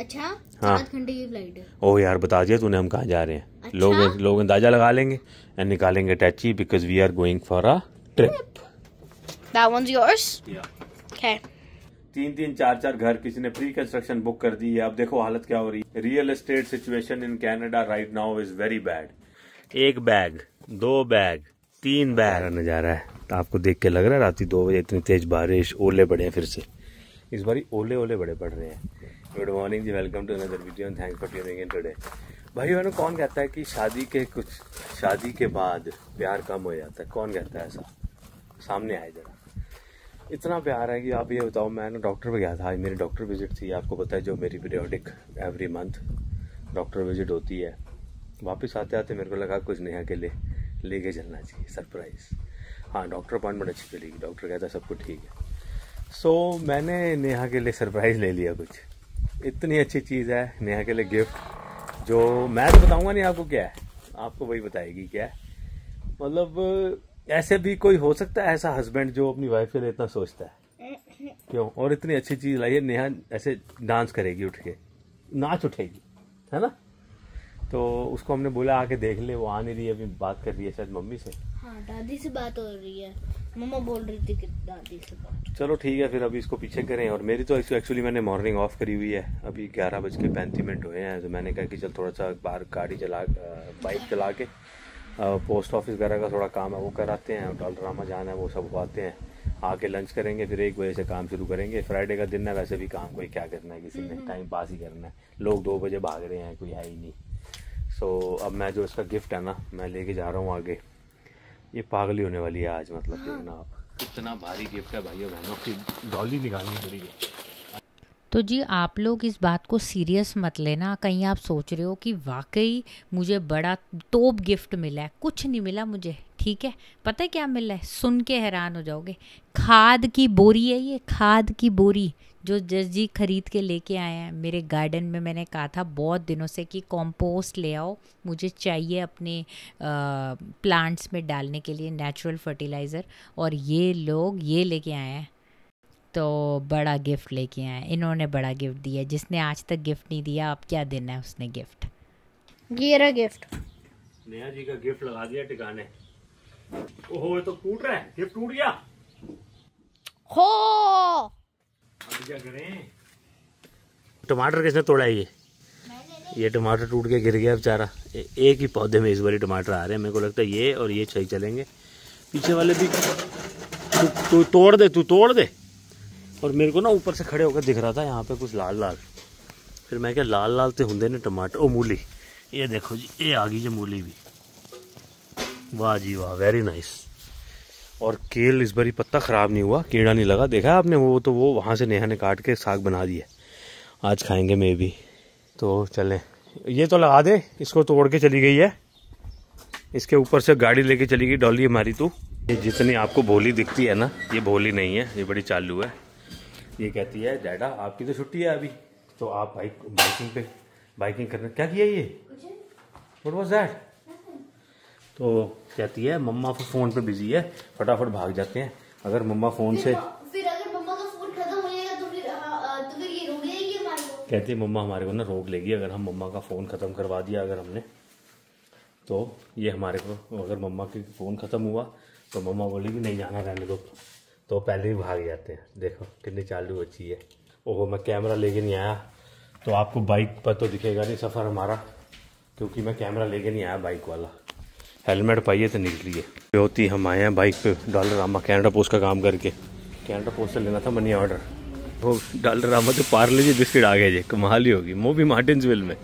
अच्छा हाँ घंटे की फ्लाइट ओह यार बता दिया तूने हम कहाँ जा रहे हैं लोग अच्छा। लोग अंदाजा लगा लेंगे एंड निकालेंगे टैची because we are going for a trip तीन तीन चार चार घर किसी ने प्री कंस्ट्रक्शन बुक कर दी है अब देखो हालत क्या हो रही है real estate situation in Canada right now is very bad एक बैग दो बैग तीन बैग नजारा है तो आपको देख के लग रहा है रात दो बजे इतनी तेज बारिश ओले बढ़े फिर से इस बार ओले ओले बड़े पड़ रहे हैं गुड मॉर्निंग जी welcome to another video and thanks for tuning in today भाई बहनों कौन कहता है कि शादी के कुछ शादी के बाद प्यार कम हो जाता है कौन कहता है ऐसा सामने आए जरा इतना प्यार है कि आप ये बताओ मैं ना डॉक्टर पर गया था आज मेरी डॉक्टर विजिट थी आपको पता है जो मेरी periodic every month doctor visit होती है वापस आते आते मेरे को लगा कुछ नेहा के लिए लेके चलना चाहिए सरप्राइज हाँ डॉक्टर अपॉइंटमेंट अच्छी चलेगी डॉक्टर कहता है सब कुछ ठीक है सो so, मैंने नेहा के लिए सरप्राइज़ ले लिया कुछ इतनी अच्छी चीज़ है नेहा के लिए गिफ्ट जो मैं तो बताऊंगा नहीं आपको क्या है आपको वही बताएगी क्या मतलब ऐसे भी कोई हो सकता है ऐसा हस्बैंड जो अपनी वाइफ के लिए इतना सोचता है क्यों और इतनी अच्छी चीज़ लाइए नेहा ऐसे डांस करेगी उठ के नाच उठेगी है ना तो उसको हमने बोला आके देख ले वो आ नहीं रही है अभी बात कर रही है शायद मम्मी से हाँ दादी से बात हो रही है मम्मा बोल रही थी कि दादी से बात चलो ठीक है फिर अभी इसको पीछे करें और मेरी तो एक्चुअली मैंने मॉर्निंग ऑफ करी हुई है अभी ग्यारह बज के पैंतीस मिनट हुए हैं तो मैंने कहा कि चल थोड़ा सा बाहर गाड़ी चला बाइक चला के पोस्ट ऑफिस वगैरह का थोड़ा काम है वो कराते हैं डॉल ड्रामा जाना है वो सब उगाते हैं आके लंच करेंगे फिर एक बजे से काम शुरू करेंगे फ्राइडे का दिन है वैसे भी काम कोई क्या करना है किसी ने टाइम हम्म। पास ही करना है लोग दो बजे भाग रहे हैं कोई है ही नहीं सो so, अब मैं जो इसका गिफ्ट है ना मैं लेके जा रहा हूँ आगे ये पागली होने वाली है आज मतलब हाँ। देखना आप कितना भारी गिफ्ट है भाइयों बहनों की डॉली निकालनी पड़ेगी तो जी आप लोग इस बात को सीरियस मत लेना कहीं आप सोच रहे हो कि वाकई मुझे बड़ा तोप गिफ्ट मिला है कुछ नहीं मिला मुझे ठीक है पता है क्या मिला है सुन के हैरान हो जाओगे खाद की बोरी है ये खाद की बोरी जो जस जी खरीद के लेके आए हैं मेरे गार्डन में मैंने कहा था बहुत दिनों से कि कॉम्पोस्ट ले आओ मुझे चाहिए अपने प्लांट्स में डालने के लिए नेचुरल फर्टिलाइज़र और ये लोग ये लेके आए हैं तो बड़ा गिफ्ट लेके आए इन्होंने बड़ा गिफ्ट दिया जिसने आज तक गिफ्ट नहीं दिया अब क्या देना है उसने गिफ्ट ये रहा गिफ्ट नेहा जी का गिफ्ट लगा दिया ठिकाने ओहो तो टूट रहा है गिफ्ट टूट गया हो टमाटर किसने तोड़ा है ये ये टमाटर टूट के गिर गया बेचारा एक ही पौधे में इस बारी टमाटर आ रहे हैं मेरे को लगता है ये और ये सही चलेंगे पीछे वाले भी तू तो, तोड़ दे तू तोड़ दे और मेरे को ना ऊपर से खड़े होकर दिख रहा था यहाँ पे कुछ लाल लाल फिर मैं क्या लाल लाल तो होंगे ना टमाटर ओ मूली ये देखो जी ये आ गई जी मूली भी वाह जी वाह वेरी नाइस और केल इस बारी पत्ता ख़राब नहीं हुआ कीड़ा नहीं लगा देखा आपने वो तो वो वहाँ से नेहा ने काट के साग बना दिया आज खाएंगे मे भी तो चलें ये तो लगा दे इसको तोड़ के चली गई है इसके ऊपर से गाड़ी लेके चली गई डॉली हमारी तू ये जितनी आपको भोली दिखती है ना ये भोली नहीं है ये बड़ी चालू है ये कहती है डैडा आपकी तो छुट्टी है अभी तो आप बाइक बाइकिंग पे बाइकिंग करना क्या किया ये वट वॉज दैट तो कहती है मम्मा फ़ोन पे बिजी है फटाफट भाग जाते हैं अगर मम्मा फ़ोन से फिर अगर मम्मा का फ़ोन ख़त्म हो जाएगा तो फिर तो फिर ये रोक लेगी हमारे को कहती है मम्मा हमारे को ना रोक लेगी अगर हम मम्मा का फ़ोन ख़त्म करवा दिया अगर हमने तो ये हमारे को अगर मम्मा के फ़ोन ख़त्म हुआ तो मम्मा बोली भी नहीं जाना रहने दो तो पहले ही भाग जाते हैं देखो कितनी चालू अच्छी है ओहो मैं कैमरा लेके नहीं आया तो आपको बाइक पर तो दिखेगा नहीं सफ़र हमारा क्योंकि मैं कैमरा लेके नहीं आया बाइक वाला हेलमेट पाइए तो निकलिए ज्योति हम आए हैं बाइक पे डॉलर रामा कैनेडा पोस्ट का काम करके कैनेडा पोस्ट से लेना था मनी ऑर्डर वो डॉलर रामा तो पार्ले जी बिस्किट आ गए जी कमाल ही होगी वो भी मार्टिनसविल में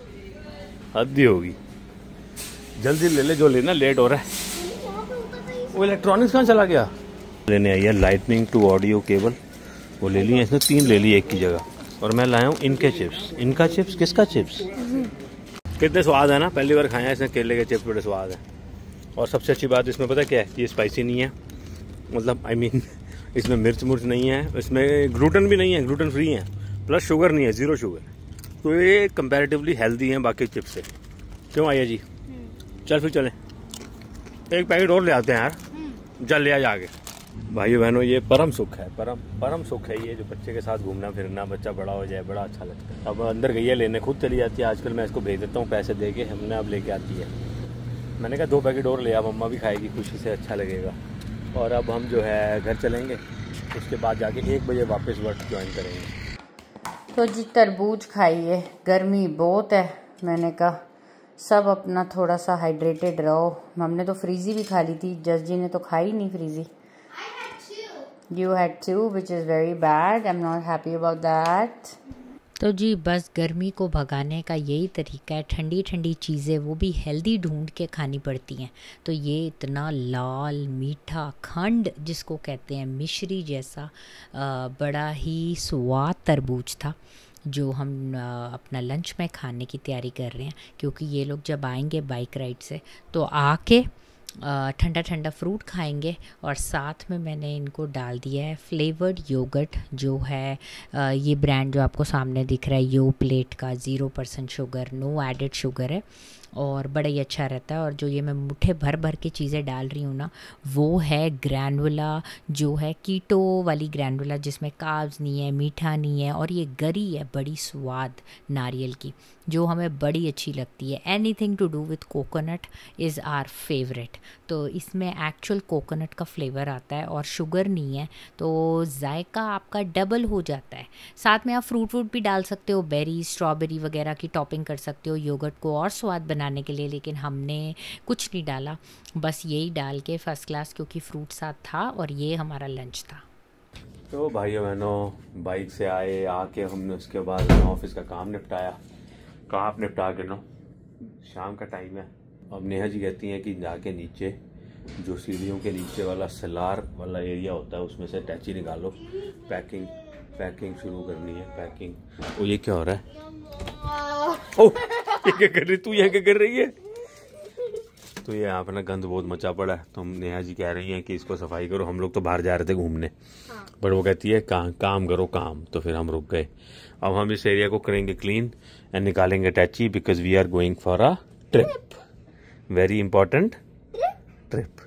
हद ही होगी जल्दी ले ले जो लेना लेट हो रहा है वो इलेक्ट्रॉनिक्स कहाँ चला गया लेने आई है लाइटनिंग टू ऑडियो केबल वो ले ली है इसने तीन ले ली एक की जगह और मैं लाया हूँ इनके चिप्स इनका चिप्स किसका चिप्स हम्म। कितने स्वाद है ना पहली बार खाया इसने केले के चिप्स बड़े स्वाद है और सबसे अच्छी बात इसमें पता क्या है ये स्पाइसी नहीं है मतलब आई I मीन mean, इसमें मिर्च मुर्च नहीं है इसमें ग्लूटन भी नहीं है ग्लूटन फ्री है प्लस शुगर नहीं है ज़ीरो शुगर तो ये कंपेरेटिवली हेल्दी हैं बाकी चिप्स से क्यों आइए जी हम्म। चल फिर चलें एक पैकेट और ले आते हैं यार जल लिया जाके भाई बहनों ये परम सुख है परम परम सुख है ये जो बच्चे के साथ घूमना फिरना बच्चा बड़ा हो जाए बड़ा अच्छा लगता है अब अंदर गई है लेने खुद चली जाती है आजकल मैं इसको भेज देता हूँ पैसे दे के हमने अब लेके आती है मैंने कहा दो पैकेट और ले आप मम्मा भी खाएगी खुशी से अच्छा लगेगा और अब हम जो है घर चलेंगे उसके बाद जाके एक बजे वापस वर्क ज्वाइन करेंगे तो जी तरबूज खाइए गर्मी बहुत है मैंने कहा सब अपना थोड़ा सा हाइड्रेटेड रहो हमने तो फ्रीजी भी खा ली थी जस जी ने तो खाई नहीं frizzy had to which is very bad I am not happy about that तो जी बस गर्मी को भगाने का यही तरीका है ठंडी ठंडी चीज़ें वो भी हेल्दी ढूंढ के खानी पड़ती हैं तो ये इतना लाल मीठा खंड जिसको कहते हैं मिश्री जैसा बड़ा ही स्वाद तरबूज था जो हम अपना लंच में खाने की तैयारी कर रहे हैं क्योंकि ये लोग जब आएंगे बाइक राइड से तो आके ठंडा ठंडा फ्रूट खाएंगे और साथ में मैंने इनको डाल दिया है फ्लेवर्ड योगर्ट जो है ये ब्रांड जो आपको सामने दिख रहा है यो प्लेट का zero percent sugar no added sugar है और बड़ा ही अच्छा रहता है और जो ये मैं मुठे भर भर के चीज़ें डाल रही हूँ ना वो है ग्रैनुला जो है कीटो वाली ग्रैनुला जिसमें काब्ज़ नहीं है मीठा नहीं है और ये गरी है बड़ी स्वाद नारियल की जो हमें बड़ी अच्छी लगती है anything to do with coconut is our favourite तो इसमें एक्चुअल कोकोनट का फ्लेवर आता है और शुगर नहीं है तो जायका आपका डबल हो जाता है साथ में आप फ्रूट व्रूट भी डाल सकते हो बेरी स्ट्रॉबेरी वगैरह की टॉपिंग कर सकते हो योगर्ट को और स्वाद बना बनाने के लिए लेकिन हमने कुछ नहीं डाला बस यही डाल के फर्स्ट क्लास क्योंकि फ्रूट साथ था और ये हमारा लंच था तो भाइयों बहनों बाइक से आए आके हमने उसके बाद ऑफिस का काम निपटाया काम निपटा के ना शाम का टाइम है अब नेहा जी कहती हैं कि जाके नीचे जो सीढ़ियों के नीचे वाला सलार वाला एरिया होता है उसमें से टैची निकालो पैकिंग पैकिंग शुरू करनी है पैकिंग ओ ये क्या हो रहा है ओ ये क्या कर रही तू ये क्या कर रही है तो ये आप ना गंद बहुत मचा पड़ा है तो हम नेहा जी कह रही हैं कि इसको सफाई करो हम लोग तो बाहर जा रहे थे घूमने हाँ। वो कहती है का, काम करो काम तो फिर हम रुक गए अब हम इस एरिया को करेंगे क्लीन एंड निकालेंगे अटैची because we are going for a trip very important trip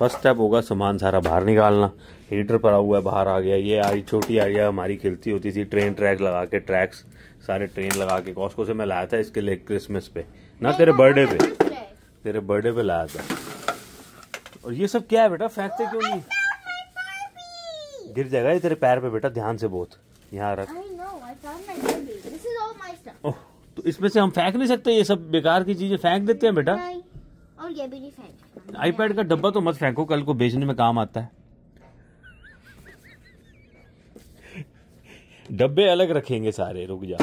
first step होगा सामान सारा बाहर निकालना हीटर पड़ा हुआ है बाहर आ गया ये आई छोटी आइडिया हमारी खिलती होती थी ट्रेन ट्रैक लगा के ट्रैक्स सारे ट्रेन लगा के कॉस्को से मैं लाया था इसके लिए क्रिसमस पे ना तेरे बर्थडे पे तेरे बर्थडे पे लाया था और ये सब क्या है बेटा फेंकते क्यों नहीं गिर जाएगा ये तेरे पैर पे बेटा ध्यान से बहुत यहाँ रख तो इसमें से हम फेंक नहीं सकते ये सब बेकार की चीजें फेंक देते हैं बेटा और ये भी नहीं फेंक आईपैड का डब्बा तो मत फेंको कल को बेचने में काम आता है डब्बे अलग रखेंगे सारे रुक जा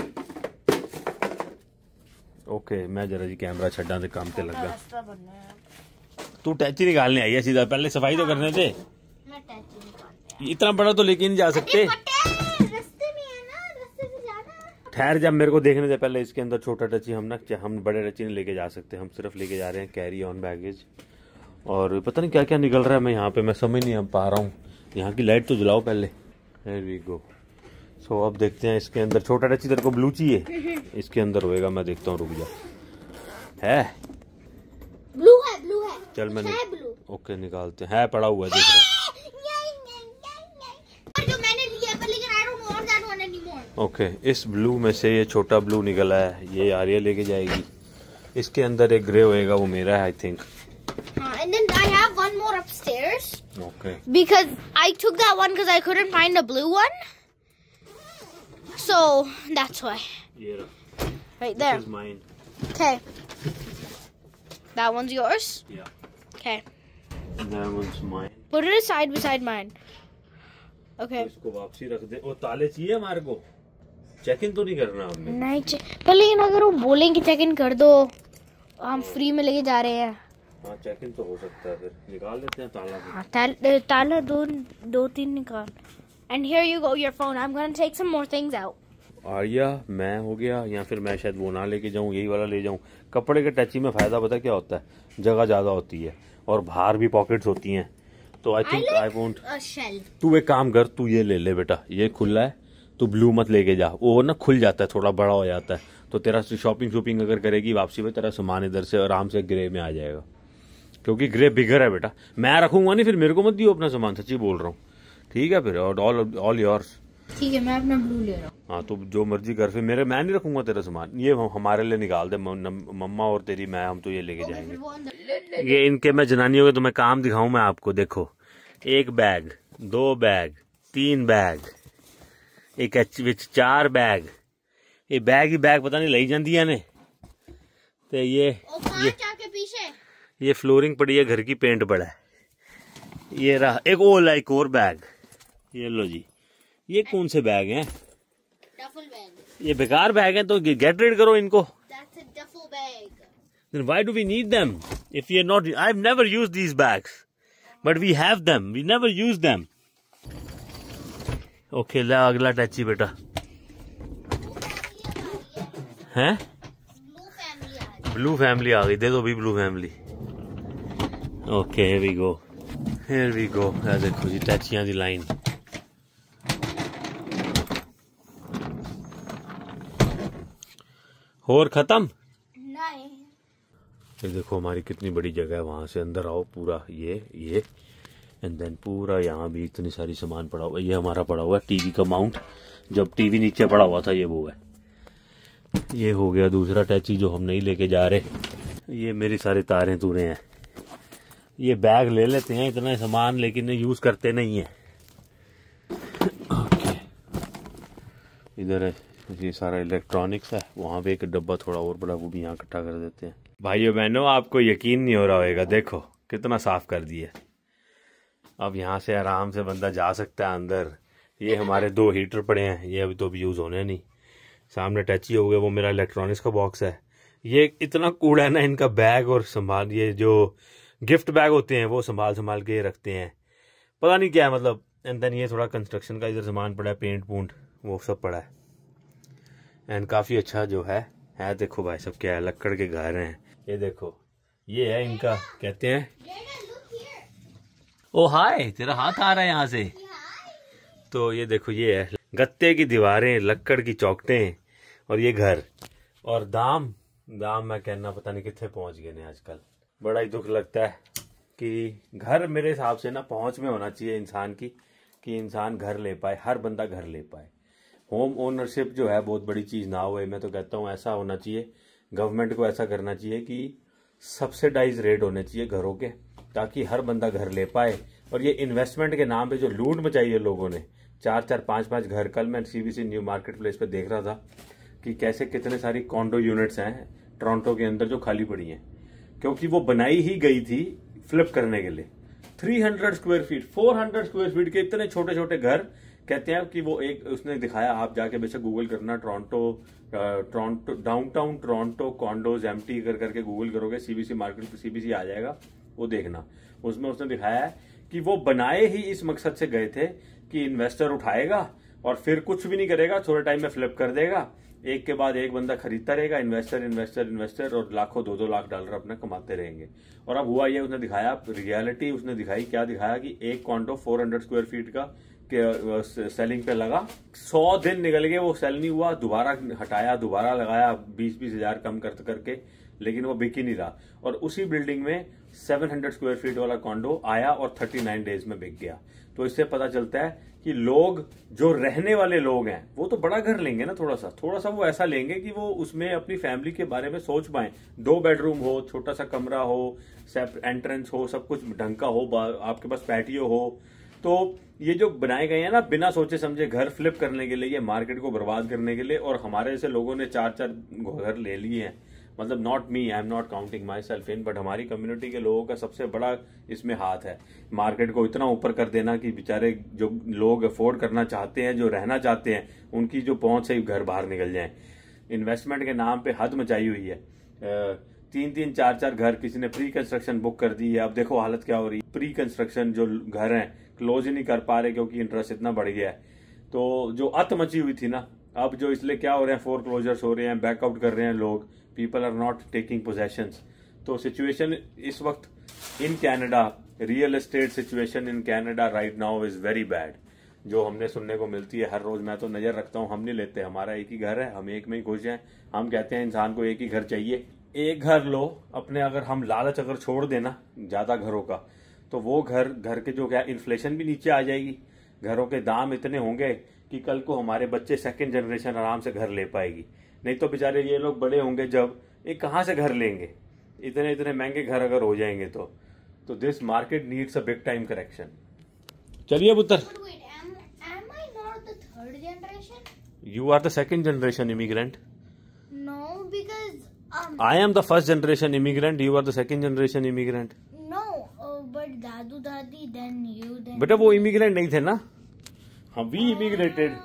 ओके मैं जरा जी कैमरा छड़ा से काम ते लगा तू टैची निकालने आई है सीधा पहले सफाई तो करने थे इतना बड़ा तो लेके नहीं जा सकते खैर जब मेरे को देखने से पहले इसके अंदर छोटा टची हम ना हम बड़े टची नहीं लेके जा सकते हम सिर्फ लेके जा रहे हैं कैरी ऑन बैगेज और पता नहीं क्या क्या निकल रहा है मैं यहाँ पे मैं समझ नहीं पा रहा हूँ यहाँ की लाइट तो जलाओ पहले वी गो सो अब देखते हैं इसके अंदर छोटा टची तेरे को ब्लू चाहिए इसके अंदर होएगा मैं देखता हूँ रुक जा है ब्लू है ब्लू है चल मैं ओके निकालते हैं पड़ा हुआ है देख रहा ओके इस ब्लू में से ये छोटा ब्लू निकला है ये आर्या लेके जाएगी इसके अंदर एक ग्रे होएगा वो मेरा है I think because I took that one because I couldn't find a blue one so that's why right there okay that one's yours या okay that one's mine put it side beside mine okay इसको वापसी रख दे ओ ताले चाहिए हमारे को check in तो नहीं करना हमने नहीं पर लेकिन अगर वो बोलेंगे चेक इन कर दो हम फ्री में लेके जा रहे हैं हाँ चेक इन तो हो सकता है फिर निकाल लेते हैं ताला हाँ, ताला, ताला दो दो तीन निकाल and here you go your phone I am gonna take some more things out आर्या मैं हो गया या फिर मैं शायद वो ना लेके जाऊं यही वाला ले जाऊं कपड़े के टची में फ़ायदा पता क्या होता है जगह ज़्यादा होती है और बाहर भी पॉकेट्स होती हैं तो आई थिंक आई वोंट तू एक काम कर तू ये ले ले बेटा ये खुला है तो ब्लू मत लेके जा वो ना खुल जाता है थोड़ा बड़ा हो जाता है तो तेरा शॉपिंग शॉपिंग अगर करेगी वापसी में तेरा सामान इधर से आराम से ग्रे में आ जाएगा क्योंकि ग्रे बिगर है बेटा मैं रखूंगा नहीं फिर मेरे को मत दियो अपना सामान सच्ची बोल रहा हूँ ठीक है फिर और ऑल ऑल योर्स ठीक है मैं अपना ब्लू ले रहा हूँ हाँ तो जो मर्जी कर फिर मेरे मैं नहीं रखूंगा तेरा सामान ये हमारे लिए निकाल दे मम्मा और तेरी मैं हम तो ये लेके जाएंगे ये इनके मैं जनानी होगी तो मैं काम दिखाऊं मैं आपको देखो एक बैग दो बैग तीन बैग एक विच चार बैग ये बैग ही बैग पता नहीं लाई जा ने ते ये ये ये फ्लोरिंग पड़ी है घर की पेंट पड़ा है ये रहा एक ओ लाइक और बैग ये लो जी ये कौन से बैग हैं ये बेकार बैग हैं तो गेट रेड करो इनको then why do we need them if you are not I have never used these bags but we have them we never use okay ले अगला टैची बेटा हैं ब्लू फैमिली आ गई दे दो भी blue family okay here we go here we go है देखो जी टैचिया की लाइन और खत्म ये देखो हमारी कितनी बड़ी जगह है वहां से अंदर आओ पूरा ये ये एंड देन पूरा यहाँ भी इतनी सारी सामान पड़ा हुआ ये हमारा पड़ा हुआ है टीवी का माउंट जब टीवी नीचे पड़ा हुआ था ये वो है ये हो गया दूसरा टैची जो हम नहीं लेके जा रहे ये मेरी सारे तारे तूरें हैं ये बैग ले लेते हैं इतना सामान लेकिन यूज़ करते नहीं है इधर है ये सारा इलेक्ट्रॉनिक्स है वहाँ पे एक डब्बा थोड़ा और बड़ा वो भी यहाँ इकट्ठा कर देते हैं भाइयों बहनों आपको यकीन नहीं हो रहा होगा देखो कितना साफ कर दिया अब यहाँ से आराम से बंदा जा सकता है अंदर ये हमारे दो हीटर पड़े हैं ये अभी तो अभी यूज़ होने नहीं सामने टच ही हो गया वो मेरा इलेक्ट्रॉनिक्स का बॉक्स है ये इतना कूड़ा है ना इनका बैग और संभाल ये जो गिफ्ट बैग होते हैं वो संभाल संभाल के रखते हैं पता नहीं क्या है मतलब एंड देन ये थोड़ा कंस्ट्रक्शन का इधर सामान पड़ा है पेंट पूंट वो सब पड़ा है एंड काफ़ी अच्छा जो है है देखो भाई सब क्या है लक्कड़ के घर हैं ये देखो ये है इनका कहते हैं ओ हाय तेरा हाथ आ रहा है यहाँ से तो ये देखो ये है गत्ते की दीवारें लक्कड़ की चौकटे और ये घर और दाम दाम मैं कहना पता नहीं कितने पहुंच गए ने आजकल बड़ा ही दुख लगता है कि घर मेरे हिसाब से ना पहुंच में होना चाहिए इंसान की कि इंसान घर ले पाए हर बंदा घर ले पाए होम ओनरशिप जो है बहुत बड़ी चीज़ ना हो मैं तो कहता हूँ ऐसा होना चाहिए गवर्नमेंट को ऐसा करना चाहिए कि सब्सिडाइज रेट होने चाहिए घरों के ताकि हर बंदा घर ले पाए और ये इन्वेस्टमेंट के नाम पे जो लूट मचाई है लोगों ने चार चार पांच पांच घर कल मैं सीबीसी न्यू मार्केट प्लेस पर देख रहा था कि कैसे कितने सारी कॉन्डो यूनिट्स हैं टोरंटो के अंदर जो खाली पड़ी हैं क्योंकि वो बनाई ही गई थी फ्लिप करने के लिए 300 स्क्वायर फीट 400 स्क्वायर फीट के इतने छोटे छोटे घर कहते हैं कि वो एक उसने दिखाया आप जाके बेशक गूगल करना Toronto Toronto downtown Toronto condos एम कर करके गूगल करोगे सीबीसी मार्केट सीबीसी आ जाएगा वो देखना उसमें उसने दिखाया है कि वो बनाए ही इस मकसद से गए थे कि इन्वेस्टर उठाएगा और फिर कुछ भी नहीं करेगा थोड़े टाइम में फ्लिप कर देगा एक के बाद एक बंदा खरीदता रहेगा इन्वेस्टर इन्वेस्टर इन्वेस्टर और लाखों दो दो लाख डॉलर अपना कमाते रहेंगे और अब हुआ ये उसने दिखाया रियलिटी उसने दिखाई क्या दिखाया कि एक कॉन्टो 400 स्क्वायर फीट का के सेलिंग पे लगा सौ दिन निकल गए वो सेल नहीं हुआ दोबारा हटाया दोबारा लगाया बीस बीस हजार कम कर करके लेकिन वो बिक ही नहीं रहा और उसी बिल्डिंग में 700 स्क्वायर फीट वाला कॉन्डो आया और 39 डेज में बिक गया तो इससे पता चलता है कि लोग जो रहने वाले लोग हैं वो तो बड़ा घर लेंगे ना थोड़ा सा थोड़ा सा वो ऐसा लेंगे कि वो उसमें अपनी फैमिली के बारे में सोच पाए दो बेडरूम हो छोटा सा कमरा हो एंट्रेंस हो सब कुछ ढंग का हो आपके पास पैटियो हो तो ये जो बनाए गए हैं ना बिना सोचे समझे घर फ्लिप करने के लिए मार्केट को बर्बाद करने के लिए और हमारे जैसे लोगों ने चार चार घर ले लिए हैं मतलब not me I am not counting myself in but हमारी कम्युनिटी के लोगों का सबसे बड़ा इसमें हाथ है मार्केट को इतना ऊपर कर देना कि बेचारे जो लोग अफोर्ड करना चाहते हैं जो रहना चाहते हैं उनकी जो पहुंच है घर बाहर निकल जाए इन्वेस्टमेंट के नाम पे हद मचाई हुई है तीन तीन चार चार घर किसी ने प्री कंस्ट्रक्शन बुक कर दी है अब देखो हालत क्या हो रही है प्री कंस्ट्रक्शन जो घर हैं क्लोज ही नहीं कर पा रहे क्योंकि इंटरेस्ट इतना बढ़ गया है तो जो अत मची हुई थी ना अब जो इसलिए क्या हो रहे हैं फोर क्लोजर्स हो रहे हैं बैकआउट कर रहे हैं लोग people are not taking possessions तो सिचुएशन इस वक्त in Canada real estate situation in Canada right now is very bad जो हमने सुनने को मिलती है हर रोज मैं तो नजर रखता हूँ हम नहीं लेते हमारा एक ही घर है हम एक में ही खुश हैं हम कहते हैं इंसान को एक ही घर चाहिए एक घर लो अपने अगर हम लालच अगर छोड़ देना ज्यादा घरों का तो वो घर घर के जो क्या इन्फ्लेशन भी नीचे आ जाएगी घरों के दाम इतने होंगे कि कल को हमारे बच्चे सेकेंड जनरेशन आराम से घर ले पाएगी नहीं तो बेचारे ये लोग बड़े होंगे जब ये कहाँ से घर लेंगे इतने इतने महंगे घर अगर हो जाएंगे तो तो this market needs a big time correction चलिए पुत्र you are the second generation immigrant no because I am the first generation immigrant you are the second generation immigrant no but दादू दादी देन यू बेटा वो immigrant नहीं थे ना हम we immigrated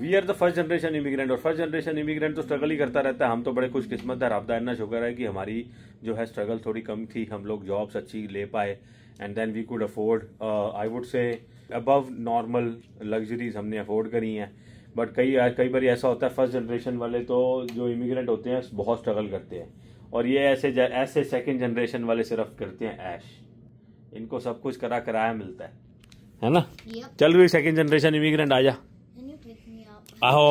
we are the first generation immigrant और first generation immigrant तो स्ट्रगल ही करता रहता है हम तो बड़े खुशकिस्मत है आपदा इतना शुक्र है कि हमारी जो है स्ट्रगल थोड़ी कम थी हम लोग जॉब्स अच्छी ले पाए and then we could afford I would say above normal luxuries हमने अफोर्ड करी हैं बट कई कई बार ऐसा होता है फर्स्ट जनरेशन वाले तो जो इमिग्रेंट होते हैं बहुत स्ट्रगल करते हैं और ये ऐसे ऐसे सेकेंड जनरेशन वाले सिर्फ करते हैं ऐश इनको सब कुछ करा कराया मिलता है है ना चल रही सेकंड जनरेशन इमिग्रेंट आजा आहो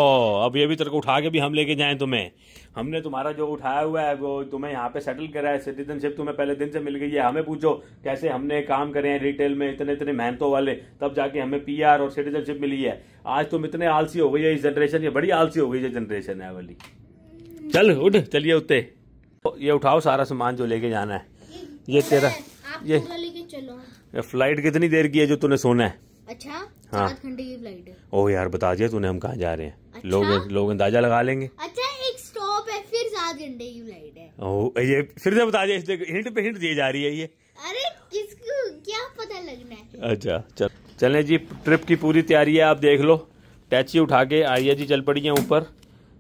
अब ये भी तेरे को उठा के भी हम लेके जाए तुम्हें हमने तुम्हारा जो उठाया हुआ है वो तुम्हें यहाँ पे सेटल करा है सिटीजनशिप तुम्हें पहले दिन से मिल गई है हमें पूछो कैसे हमने काम करे हैं रिटेल में इतने इतने मेहनतों वाले तब जाके हमें पीआर और सिटीजनशिप मिली है आज तुम इतने आलसी हो गई है इस जनरेशन ये बड़ी आलसी हो गई है जनरेशन है वाली चल उठ चलिए उठते ये उठाओ सारा सामान जो लेके जाना है ये तेरा ये फ्लाइट कितनी देर की है जो तूने सोना है अच्छा हाँ घंटे की फ्लाइट है ओह यार बता दिया तूने हम कहाँ जा रहे हैं अच्छा? लोग लोग अंदाजा लगा लेंगे अच्छा एक स्टॉप है फिर सात घंटे की फ्लाइट है ओह ये फिर से बता दिया हिंट पे हिंट दी जा रही है ये अरे किसको क्या पता लगना है अच्छा चल चले जी ट्रिप की पूरी तैयारी है आप देख लो टैची उठा के आइए जी चल पड़ी है ऊपर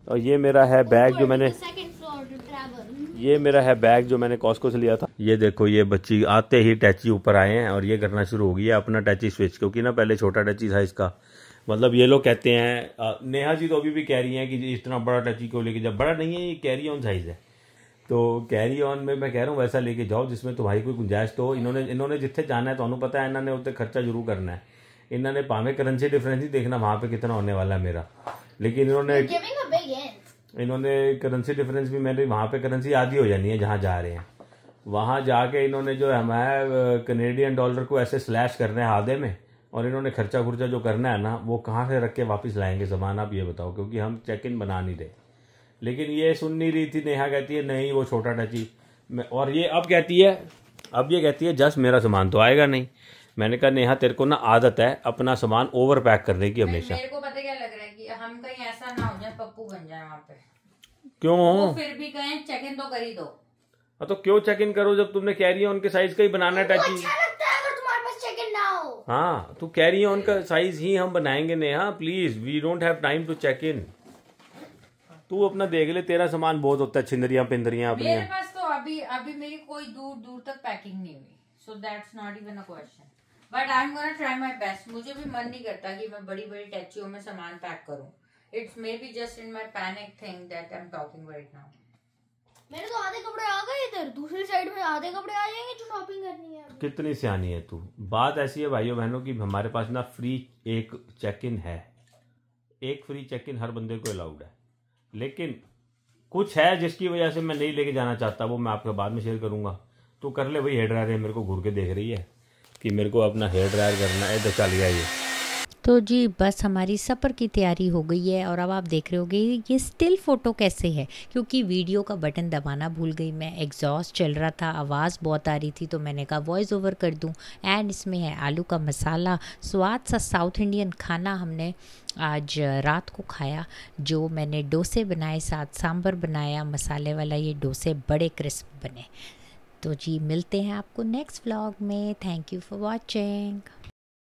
और ये मेरा है बैग जो मैंने ये मेरा है बैग जो मैंने कॉस्को से लिया था ये देखो ये बच्ची आते ही टैची ऊपर आए हैं और ये करना शुरू हो गई है अपना टैची स्विच क्योंकि ना पहले छोटा टैची था इसका मतलब ये लोग कहते हैं नेहा जी तो अभी भी कह रही हैं कि इतना बड़ा टैची क्यों लेके जब बड़ा नहीं है ये कैरी ऑन साइज़ है तो कैरी ऑन में मैं कह रहा हूँ वैसा लेके जाओ जिसमें तुम्हारी कोई गुंजाइश तो इन्होंने इन्होंने जितने जाना है तो पता है इन्होंने उतने खर्चा जरूर करना है इन्होंने पावे करेंसी डिफरेंस ही देखना वहाँ पर कितना होने वाला है मेरा लेकिन इन्होंने इन्होंने करेंसी डिफरेंस भी मैंने वहाँ पे करेंसी आधी हो जानी है जहाँ जा रहे हैं वहाँ जाके इन्होंने जो हमारे कनेडियन डॉलर को ऐसे स्लैश करने है आधे में और इन्होंने खर्चा खुर्चा जो करना है ना वो कहाँ से रख के वापस लाएंगे सामान आप ये बताओ क्योंकि हम चेक इन बना नहीं रहे लेकिन ये सुन नहीं रही थी नेहा कहती है नहीं वो छोटा टची और ये अब कहती है अब ये कहती है जस्ट मेरा सामान तो आएगा नहीं मैंने कहा नेहा तेरे को ना आदत है अपना सामान ओवर पैक करने की हमेशा मेरे को पता क्या लग रहा है कि हम कहीं ऐसा ना हो जाए पप्पू बन जाए वहाँ पे क्यों तो फिर भी कहें चेक इन तो कर ही दो हाँ, तो क्यों चेक इन करो जब तुमने कह रही है उनके साइज का ही बनाना तो कि अच्छा हाँ तो रही है उनका साइज ही हम बनाएंगे Neha please we don't have time to check in तू अपना देख ले तेरा सामान बहुत होता है छिंदरिया पिंदरिया अपनी मेरे पास तो अभी अभी मेरी कोई दूर दूर तक पैकिंग नहीं हुई so that's not even a question but I am gonna try my best मुझे भी मन नहीं करता कि मैं बड़ी बड़ी टैचियों में सामान पैक करूं it's maybe just in my panic thing that I am talking right now मेरे तो आधे कपड़े आ गए इधर दूसरी साइड में आधे कपड़े आ जाएंगे जो शॉपिंग करनी है कितनी सियानी है तू बात ऐसी है भाइयों बहनों की हमारे पास ना फ्री एक चेक इन है एक फ्री चेक इन हर बंदे को अलाउड है लेकिन कुछ है जिसकी वजह से मैं नहीं लेके जाना चाहता वो मैं आपके बाद में शेयर करूंगा तो कर ले भाई हेयर ड्रायर मेरे को घूर के देख रही है कि मेरे को अपना हेयर ड्रायर करना है तो चल गया ये तो जी बस हमारी सफ़र की तैयारी हो गई है और अब आप देख रहे होगे ये स्टिल फ़ोटो कैसे है क्योंकि वीडियो का बटन दबाना भूल गई मैं एग्जॉस्ट चल रहा था आवाज़ बहुत आ रही थी तो मैंने कहा वॉइस ओवर कर दूँ एंड इसमें है आलू का मसाला स्वाद सा साउथ इंडियन खाना हमने आज रात को खाया जो मैंने डोसे बनाए साथ सांभर बनाया मसाले वाला ये डोसे बड़े क्रिस्प बने तो जी मिलते हैं आपको नेक्स्ट व्लॉग में थैंक यू फॉर वॉचिंग